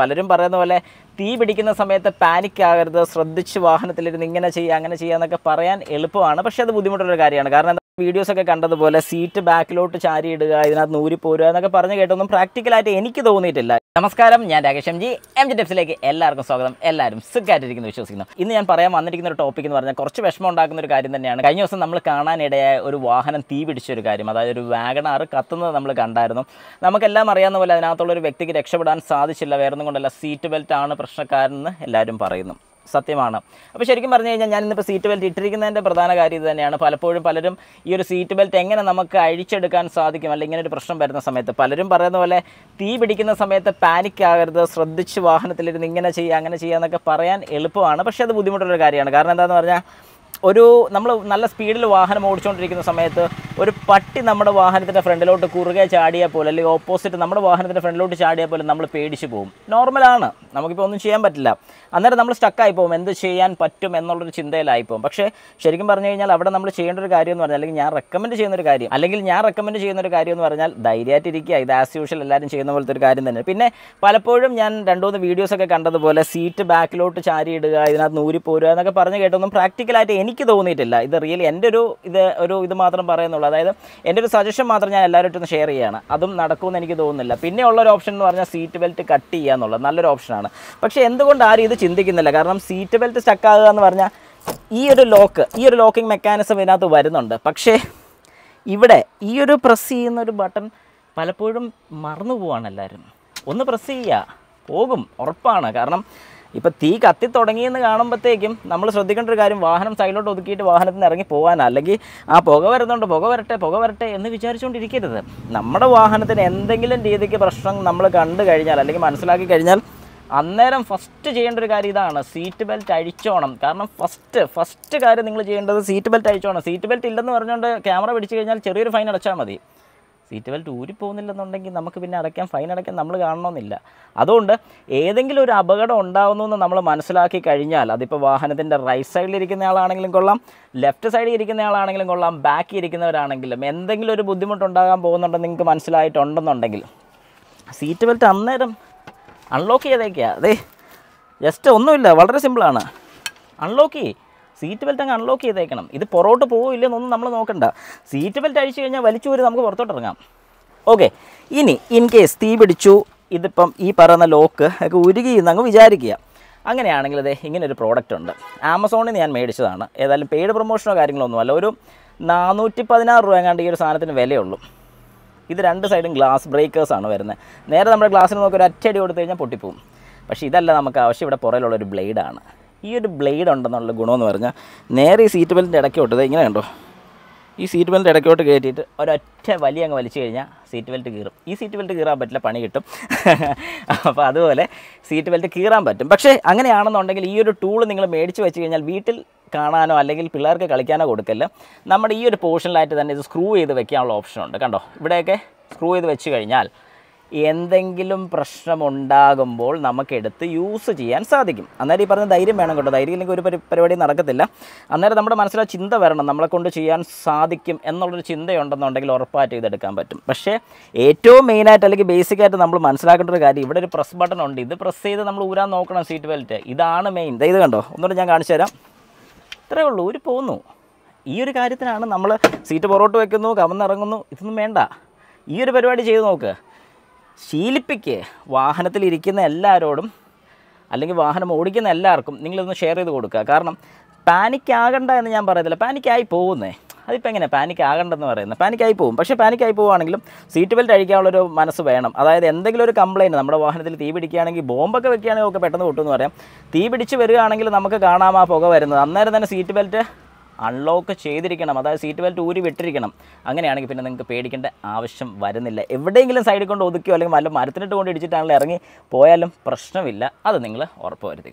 പലരും പറയുന്ന പോലെ തീ പിടിക്കുന്ന സമയത്ത് പാനിക് ആകരുത് ശ്രദ്ധിച്ച് വാഹനത്തിലിരുന്ന് ഇങ്ങനെ ചെയ്യുക അങ്ങനെ ചെയ്യുക എന്നൊക്കെ പറയാൻ എളുപ്പമാണ് പക്ഷേ അത് ബുദ്ധിമുട്ടുള്ള കാര്യമാണ് കാരണം വീഡിയോസ് ഒക്കെ കണ്ടതുപോലെ സീറ്റ് ബാക്കിലോട്ട് ചാരിയിടുക ഇതിനകത്ത് നൂരിപ്പോരുക എന്നൊക്കെ പറഞ്ഞു കേട്ടൊന്നും പ്രാക്ടിക്കലായിട്ട് എനിക്ക് തോന്നിയിട്ടില്ല നമസ്കാരം ഞാൻ Rakesh M G M G ടെപ്സിലേക്ക് എല്ലാവർക്കും സ്വാഗതം എല്ലാവരും സുഖമായിട്ടിരിക്കുന്നു വിശ്വസിക്കുന്നു ഇന്ന് ഞാൻ പറയാൻ വന്നിരിക്കുന്ന ഒരു ടോപ്പിക് എന്ന് പറഞ്ഞാൽ കുറച്ച് വിഷമം ഉണ്ടാക്കുന്ന ഒരു കാര്യം തന്നെയാണ് കഴിഞ്ഞ ദിവസം നമ്മൾ കാണാനിടയായ ഒരു വാഹനം തീ പിടിച്ച ഒരു കാര്യം അതായത് ഒരു വാഗണാർ കത്തുന്നത് നമ്മൾ കണ്ടായിരുന്നു നമുക്കെല്ലാം അറിയാവുന്ന പോലെ അതിനകത്തുള്ള ഒരു വ്യക്തിക്ക് രക്ഷപ്പെടാൻ സാധിച്ചില്ല വേറൊന്നും കൊണ്ടല്ല സീറ്റ് ബെൽറ്റ് ആണ് പ്രശ്നക്കാരെന്ന് എല്ലാവരും പറയുന്നു സത്യമാണ് അപ്പോൾ ശരിക്കും പറഞ്ഞു കഴിഞ്ഞാൽ ഞാനിന്നിപ്പോൾ സീറ്റ് ബെൽറ്റ് ഇട്ടിരിക്കുന്നതിൻ്റെ പ്രധാന കാര്യം ഇത് തന്നെയാണ് പലപ്പോഴും പലരും ഈ ഒരു സീറ്റ് ബെൽറ്റ് എങ്ങനെ നമുക്ക് അഴിച്ചെടുക്കാൻ സാധിക്കും അല്ലെങ്കിൽ ഇങ്ങനെ ഒരു പ്രശ്നം വരുന്ന സമയത്ത് പലരും പറയുന്ന പോലെ തീ പിടിക്കുന്ന സമയത്ത് പാനിക് ആകരുത് ശ്രദ്ധിച്ച് വാഹനത്തിലിരുന്ന് ഇങ്ങനെ ചെയ്യുക അങ്ങനെ ചെയ്യുക എന്നൊക്കെ പറയാൻ എളുപ്പമാണ് പക്ഷേ അത് ബുദ്ധിമുട്ടുള്ളൊരു കാര്യമാണ് കാരണം എന്താണെന്ന് പറഞ്ഞാൽ ഒരു നമ്മൾ നല്ല സ്പീഡിൽ വാഹനം ഓടിച്ചുകൊണ്ടിരിക്കുന്ന സമയത്ത് ഒരു പട്ടി നമ്മുടെ വാഹനത്തിൻ്റെ ഫ്രണ്ടിലോട്ട് കുറുകെ ചാടിയാൽ പോലും അല്ലെങ്കിൽ ഓപ്പോസിറ്റ് നമ്മുടെ വാഹനത്തിൻ്റെ ഫ്രണ്ടിലോട്ട് ചാടിയാൽ പോലും നമ്മൾ പേടിച്ച് പോകും നോർമലാണ് നമുക്കിപ്പോൾ ഒന്നും ചെയ്യാൻ പറ്റില്ല അന്നേരം നമ്മൾ സ്റ്റക്കായി പോകും എന്ത് ചെയ്യാൻ പറ്റും എന്നുള്ളൊരു ചിന്തയിലായി പോകും പക്ഷേ ശരിക്കും പറഞ്ഞു കഴിഞ്ഞാൽ അവിടെ നമ്മൾ ചെയ്യേണ്ട ഒരു കാര്യം എന്ന് പറഞ്ഞാൽ അല്ലെങ്കിൽ ഞാൻ റെക്കമെൻഡ് ചെയ്യുന്ന ഒരു കാര്യം അല്ലെങ്കിൽ ഞാൻ റെക്കമെൻഡ് ചെയ്യുന്ന ഒരു കാര്യം എന്ന് പറഞ്ഞാൽ ധൈര്യമായിട്ടിരിക്കുക ഇത് ആസ് യൂഷ്വൽ എല്ലാവരും ചെയ്യുന്ന പോലത്തെ ഒരു കാര്യം തന്നെ പിന്നെ പലപ്പോഴും ഞാൻ രണ്ടു മൂന്ന് വീഡിയോസൊക്കെ കണ്ടതുപോലെ സീറ്റ് ബാക്കിലോട്ട് ചാരി ഇടുക ഇതിനകത്ത് നൂരി പോരുക എന്നൊക്കെ പറഞ്ഞ് കേട്ടൊന്നും പ്രാക്ടിക്കലായിട്ട് എനിക്ക് എനിക്ക് തോന്നിയിട്ടില്ല ഇത് റിയലി എൻ്റെ ഒരു ഇത് ഒരു ഇത് മാത്രം പറയുന്നുള്ളൂ അതായത് എൻ്റെ ഒരു സജഷൻ മാത്രം ഞാൻ എല്ലാവരും ഷെയർ ചെയ്യുകയാണ് അതും നടക്കുമെന്ന് എനിക്ക് തോന്നുന്നില്ല പിന്നെ ഉള്ളൊരു ഓപ്ഷൻ എന്ന് പറഞ്ഞാൽ സീറ്റ് ബെൽറ്റ് കട്ട് ചെയ്യുക എന്നുള്ളത് നല്ലൊരു ഓപ്ഷനാണ് പക്ഷേ എന്തുകൊണ്ട് ആരും ഇത് ചിന്തിക്കുന്നില്ല കാരണം സീറ്റ് ബെൽറ്റ് സ്റ്റക്ക് ആകുക എന്ന് പറഞ്ഞാൽ ഈ ഒരു ലോക്ക് ഈ ഒരു ലോക്കിംഗ് മെക്കാനിസം ഇതിനകത്ത് വരുന്നുണ്ട് പക്ഷേ ഇവിടെ ഈ ഒരു പ്രസ് ചെയ്യുന്ന ഒരു ബട്ടൺ പലപ്പോഴും മറന്നു പോവാണ് എല്ലാവരും ഒന്ന് പ്രസ് ചെയ്യുക പോകും ഉറപ്പാണ് കാരണം ഇപ്പോൾ തീ കത്തി തുടങ്ങിയെന്ന് കാണുമ്പോഴത്തേക്കും നമ്മൾ ശ്രദ്ധിക്കേണ്ട ഒരു കാര്യം വാഹനം സൈഡിലോട്ട് ഒതുക്കിയിട്ട് വാഹനത്തിൽ നിന്ന് ഇറങ്ങി പോകാൻ അല്ലെങ്കിൽ ആ പുക വരുന്നുണ്ട് പുക വരട്ടെ പുക വരട്ടെ എന്ന് വിചാരിച്ചുകൊണ്ടിരിക്കരുത് നമ്മുടെ വാഹനത്തിന് എന്തെങ്കിലും രീതിക്ക് പ്രശ്നം നമ്മൾ കണ്ടു കഴിഞ്ഞാൽ അല്ലെങ്കിൽ മനസ്സിലാക്കി കഴിഞ്ഞാൽ അന്നേരം ഫസ്റ്റ് ചെയ്യേണ്ട ഒരു കാര്യം ഇതാണ് സീറ്റ് ബെൽറ്റ് അഴിച്ചോണം കാരണം ഫസ്റ്റ് ഫസ്റ്റ് കാര്യം നിങ്ങൾ ചെയ്യേണ്ടത് സീറ്റ് ബെൽറ്റ് അഴിച്ചോണം സീറ്റ് ബെൽറ്റ് ഇല്ലെന്ന് പറഞ്ഞുകൊണ്ട് ക്യാമറ പിടിച്ചു കഴിഞ്ഞാൽ ചെറിയൊരു ഫൈൻ അടച്ചാൽ മതി സീറ്റ് ബെൽറ്റ് ഊരിപ്പോകുന്നില്ലെന്നുണ്ടെങ്കിൽ നമുക്ക് പിന്നെ അടയ്ക്കാൻ ഫൈൻ അടയ്ക്കാൻ നമ്മൾ കാണണമെന്നില്ല അതുകൊണ്ട് ഏതെങ്കിലും ഒരു അപകടം ഉണ്ടാകുന്നു എന്ന് നമ്മൾ മനസ്സിലാക്കി കഴിഞ്ഞാൽ അതിപ്പോൾ വാഹനത്തിൻ്റെ റൈറ്റ് സൈഡിൽ ഇരിക്കുന്ന ആളാണെങ്കിലും കൊള്ളാം ലെഫ്റ്റ് സൈഡിൽ ഇരിക്കുന്ന ആളാണെങ്കിലും കൊള്ളാം ബാക്ക് ഇരിക്കുന്നവരാണെങ്കിലും എന്തെങ്കിലും ഒരു ബുദ്ധിമുട്ടുണ്ടാകാൻ പോകുന്നുണ്ടെന്ന് നിങ്ങൾക്ക് മനസ്സിലായിട്ടുണ്ടെന്നുണ്ടെങ്കിൽ സീറ്റ് ബെൽറ്റ് അന്നേരം അൺലോക്ക് ചെയ്തേക്കുക അതെ ജസ്റ്റ് ഒന്നുമില്ല വളരെ സിമ്പിളാണ് അൺലോക്ക് ചെയ്യേ സീറ്റ് ബെൽറ്റ് അങ്ങ് അൺലോക്ക് ചെയ്തേക്കണം ഇത് പുറോട്ട് പോകുമോ എന്നൊന്നും നമ്മൾ നോക്കണ്ട സീറ്റ് ബെൽറ്റ് അഴിച്ചു കഴിഞ്ഞാൽ വലിച്ചു വരും നമുക്ക് പുറത്തോട്ട് ഇറങ്ങാം ഓക്കെ ഇനി ഇൻ കേസ് തീ പിടിച്ചു ഇതിപ്പം ഈ പറയുന്ന ലോക്ക് ഒക്കെ ഉരുകി അങ്ങ് വിചാരിക്കുക അങ്ങനെയാണെങ്കിൽ അതെ ഇങ്ങനൊരു പ്രോഡക്റ്റ് ഉണ്ട് ആമസോണിൽ നിന്ന് ഞാൻ മേടിച്ചതാണ് ഏതായാലും പെയ്ഡ് പ്രൊമോഷനോ കാര്യങ്ങളൊന്നും അല്ല ഒരു നാനൂറ്റി പതിനാറ് രൂപ എങ്ങാണ്ട് ഈ ഒരു സാധനത്തിന് വിലയുള്ളൂ ഇത് രണ്ട് സൈഡും ഗ്ലാസ് ബ്രേക്കേഴ്സാണ് വരുന്നത് നേരെ നമ്മുടെ ഗ്ലാസ്സിന് നോക്കി ഒരു അറ്റടി കൊടുത്തു കഴിഞ്ഞാൽ പൊട്ടിപ്പോവും പക്ഷേ ഇതല്ല നമുക്ക് ആവശ്യം ഇവിടെ പുറയിലുള്ളൊരു ബ്ലേഡാണ് ഈ ഒരു ബ്ലേഡ് ഉണ്ടെന്നുള്ള ഗുണമെന്ന് പറഞ്ഞാൽ നേരെ ഈ സീറ്റ് ബെൽറ്റിൻ്റെ ഇടയ്ക്കോട്ട് ഇത് ഇങ്ങനെ ഉണ്ടോ ഈ സീറ്റ് ബെൽറ്റ് ഇടയ്ക്കോട്ട് കയറ്റിയിട്ട് ഒരൊറ്റ വലിയ അങ്ങ് വലിച്ചു കഴിഞ്ഞാൽ സീറ്റ് ബെൽറ്റ് കീറും ഈ സീറ്റ് ബെൽറ്റ് കീറാൻ പറ്റില്ല പണി കിട്ടും അപ്പോൾ അതുപോലെ സീറ്റ് ബെൽറ്റ് കീറാൻ പറ്റും പക്ഷേ അങ്ങനെയാണെന്നുണ്ടെങ്കിൽ ഈ ഒരു ടൂൾ നിങ്ങൾ മേടിച്ച് വെച്ച് കഴിഞ്ഞാൽ വീട്ടിൽ കാണാനോ അല്ലെങ്കിൽ പിള്ളേർക്ക് കളിക്കാനോ കൊടുക്കല്ല നമ്മുടെ ഈ ഒരു പോർഷനിലായിട്ട് തന്നെ ഇത് സ്ക്രൂ ചെയ്ത് വെക്കാനുള്ള ഓപ്ഷൻ ഉണ്ട് കണ്ടോ ഇവിടെയൊക്കെ സ്ക്രൂ ചെയ്ത് വെച്ച് കഴിഞ്ഞാൽ എന്തെങ്കിലും പ്രശ്നമുണ്ടാകുമ്പോൾ നമുക്കെടുത്ത് യൂസ് ചെയ്യാൻ സാധിക്കും അന്നേരം ഈ പറഞ്ഞ ധൈര്യം വേണം കേട്ടോ ധൈര്യം ഇല്ലെങ്കിൽ ഒരു പരിപാടി നടക്കത്തില്ല അന്നേരം നമ്മുടെ മനസ്സിൽ ആ ചിന്ത വരണം നമ്മളെ കൊണ്ട് ചെയ്യാൻ സാധിക്കും എന്നുള്ളൊരു ചിന്തയുണ്ടെന്നുണ്ടെങ്കിൽ ഉറപ്പായിട്ട് ഇതെടുക്കാൻ പറ്റും പക്ഷേ ഏറ്റവും മെയിനായിട്ട് അല്ലെങ്കിൽ ബേസിക്കായിട്ട് നമ്മൾ മനസ്സിലാക്കേണ്ട ഒരു കാര്യം ഇവിടെ ഒരു പ്രസ് ബട്ടൺ ഉണ്ട് ഇത് പ്രസ് ചെയ്ത് നമ്മൾ ഊരാൻ നോക്കണം സീറ്റ് ബെൽറ്റ് ഇതാണ് മെയിൻ ഇത് കണ്ടോ ഒന്നുകൂടെ ഞാൻ കാണിച്ചു തരാം ഇത്രയേ ഉള്ളൂ ഒരു പോകുന്നു ഈ ഒരു കാര്യത്തിനാണ് നമ്മൾ സീറ്റ് പുറോട്ട് വയ്ക്കുന്നു കവന്നിറങ്ങുന്നു ഇതൊന്നും വേണ്ട ഈ ഒരു പരിപാടി ചെയ്ത് നോക്ക് ശീലിപ്പിക്കുക വാഹനത്തിലിരിക്കുന്ന എല്ലാവരോടും അല്ലെങ്കിൽ വാഹനം ഓടിക്കുന്ന എല്ലാവർക്കും നിങ്ങളിതൊന്ന് ഷെയർ ചെയ്ത് കൊടുക്കുക കാരണം പാനിക് ആകണ്ട എന്ന് ഞാൻ പറയത്തില്ല പാനിക്കായി പോകുന്നേ അതിപ്പോൾ എങ്ങനെ പാനിക് ആകണ്ടെന്ന് പറയുന്നത് പാനിക്കായി പോകും പക്ഷേ പാനിക്കായി പോവുകയാണെങ്കിലും സീറ്റ് ബെൽറ്റ് അഴിക്കാനുള്ളൊരു മനസ്സ് വേണം അതായത് എന്തെങ്കിലും ഒരു കംപ്ലയിൻറ്റ് നമ്മുടെ വാഹനത്തിൽ തീ പിടിക്കുകയാണെങ്കിൽ ബോംബൊക്കെ വെക്കുകയാണെങ്കിൽ ഒക്കെ പെട്ടെന്ന് പൊട്ടുമെന്ന് പറയാം തീ പിടിച്ച് വരികയാണെങ്കിൽ നമുക്ക് കാണാം ആ പുക വരുന്നത് അന്നേരം തന്നെ സീറ്റ് ബെൽറ്റ് അൺലോക്ക് ചെയ്തിരിക്കണം അതായത് സീറ്റ് ബെൽറ്റ് ഊരി വിട്ടിരിക്കണം അങ്ങനെയാണെങ്കിൽ പിന്നെ നിങ്ങൾക്ക് പേടിക്കേണ്ട ആവശ്യം വരുന്നില്ല എവിടെയെങ്കിലും സൈഡിൽ കൊണ്ട് ഒതുക്കിയോ അല്ലെങ്കിൽ നല്ല മരത്തിനിട്ട് കൊണ്ട് ഇടിച്ചിട്ടാണല്ലോ ഇറങ്ങി പോയാലും പ്രശ്നമില്ല അത് നിങ്ങൾ ഉറപ്പ് വരുത്തിക്കണം